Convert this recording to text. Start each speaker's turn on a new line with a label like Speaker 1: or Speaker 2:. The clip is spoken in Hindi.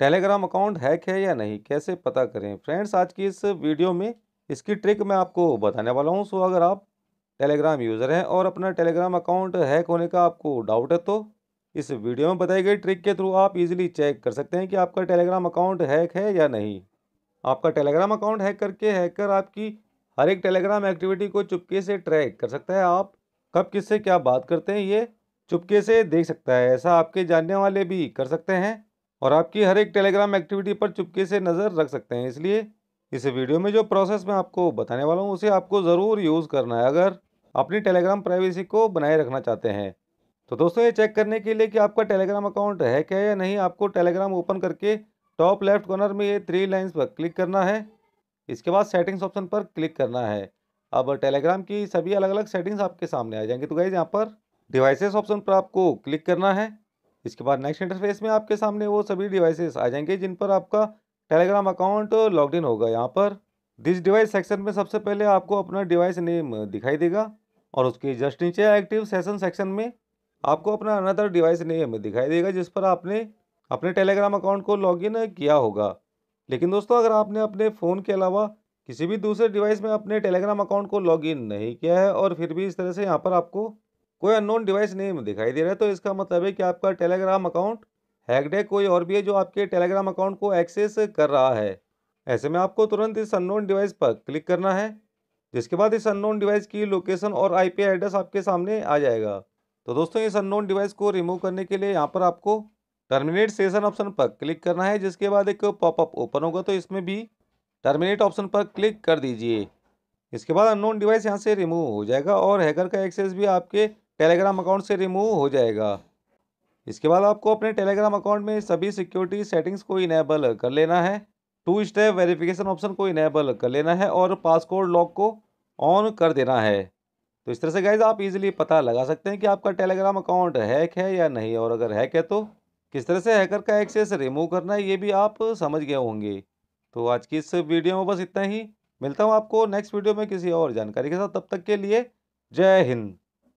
Speaker 1: टेलीग्राम अकाउंट हैक है या नहीं कैसे पता करें फ्रेंड्स आज की इस वीडियो में इसकी ट्रिक मैं आपको बताने वाला हूं सो अगर आप टेलीग्राम यूज़र हैं और अपना टेलीग्राम अकाउंट हैक होने का आपको डाउट है तो इस वीडियो में बताई गई ट्रिक के थ्रू आप इजीली चेक कर सकते हैं कि आपका टेलीग्राम अकाउंट हैक है या नहीं आपका टेलीग्राम अकाउंट हैक करके हैकर आपकी हर एक टेलीग्राम एक्टिविटी को चुपके से ट्रैक कर सकता है आप कब किससे क्या बात करते हैं ये चुपके से देख सकता है ऐसा आपके जानने वाले भी कर सकते हैं और आपकी हर एक टेलीग्राम एक्टिविटी पर चुपके से नज़र रख सकते हैं इसलिए इस वीडियो में जो प्रोसेस मैं आपको बताने वाला हूँ उसे आपको ज़रूर यूज़ करना है अगर अपनी टेलीग्राम प्राइवेसी को बनाए रखना चाहते हैं तो दोस्तों ये चेक करने के लिए कि आपका टेलीग्राम अकाउंट है क्या या नहीं आपको टेलीग्राम ओपन करके टॉप लेफ्ट कॉर्नर में ये थ्री लाइंस पर क्लिक करना है इसके बाद सेटिंग्स ऑप्शन पर क्लिक करना है अब टेलीग्राम की सभी अलग अलग सेटिंग्स आपके सामने आ जाएंगी तो गाइज यहाँ पर डिवाइसेस ऑप्शन पर आपको क्लिक करना है इसके बाद नेक्स्ट इंटरफेस में आपके सामने वो सभी डिवाइसेस आ जाएंगे जिन पर आपका टेलीग्राम अकाउंट लॉग इन होगा यहाँ पर दिस डिवाइस सेक्शन में सबसे पहले आपको अपना डिवाइस नेम दिखाई देगा और उसके जस्ट नीचे एक्टिव सेशन सेक्शन में आपको अपना अनदर डिवाइस नेम दिखाई देगा जिस पर आपने अपने टेलीग्राम अकाउंट को लॉग किया होगा लेकिन दोस्तों अगर आपने अपने फ़ोन के अलावा किसी भी दूसरे डिवाइस में अपने टेलीग्राम अकाउंट को लॉगिन नहीं किया है और फिर भी इस तरह से यहाँ पर आपको कोई अननोन डिवाइस नहीं दिखाई दे रहा है तो इसका मतलब है कि आपका टेलीग्राम अकाउंट है कोई और भी है जो आपके टेलीग्राम अकाउंट को एक्सेस कर रहा है ऐसे में आपको तुरंत इस अननोन डिवाइस पर क्लिक करना है जिसके बाद इस अननोन डिवाइस की लोकेशन और आईपी एड्रेस आपके सामने आ जाएगा तो दोस्तों इस अननोन डिवाइस को रिमूव करने के लिए यहाँ पर आपको टर्मिनेट सेशन ऑप्शन पर क्लिक करना है जिसके बाद एक पॉपअप ओपन होगा तो इसमें भी टर्मिनेट ऑप्शन पर क्लिक कर दीजिए इसके बाद अननोन डिवाइस यहाँ से रिमूव हो जाएगा और हैकर का एक्सेस भी आपके टेलीग्राम अकाउंट से रिमूव हो जाएगा इसके बाद आपको अपने टेलीग्राम अकाउंट में सभी सिक्योरिटी सेटिंग्स को इनेबल कर लेना है टू स्टेप वेरिफिकेशन ऑप्शन को इनेबल कर लेना है और पासकोड लॉक को ऑन कर देना है तो इस तरह से गाइज आप इजीली पता लगा सकते हैं कि आपका टेलीग्राम अकाउंट हैक है या नहीं और अगर हैक है तो किस तरह से हैकर का एक्सेस रिमूव करना है ये भी आप समझ गए होंगे तो आज की इस वीडियो में बस इतना ही मिलता हूँ आपको नेक्स्ट वीडियो में किसी और जानकारी के साथ तब तक के लिए जय हिंद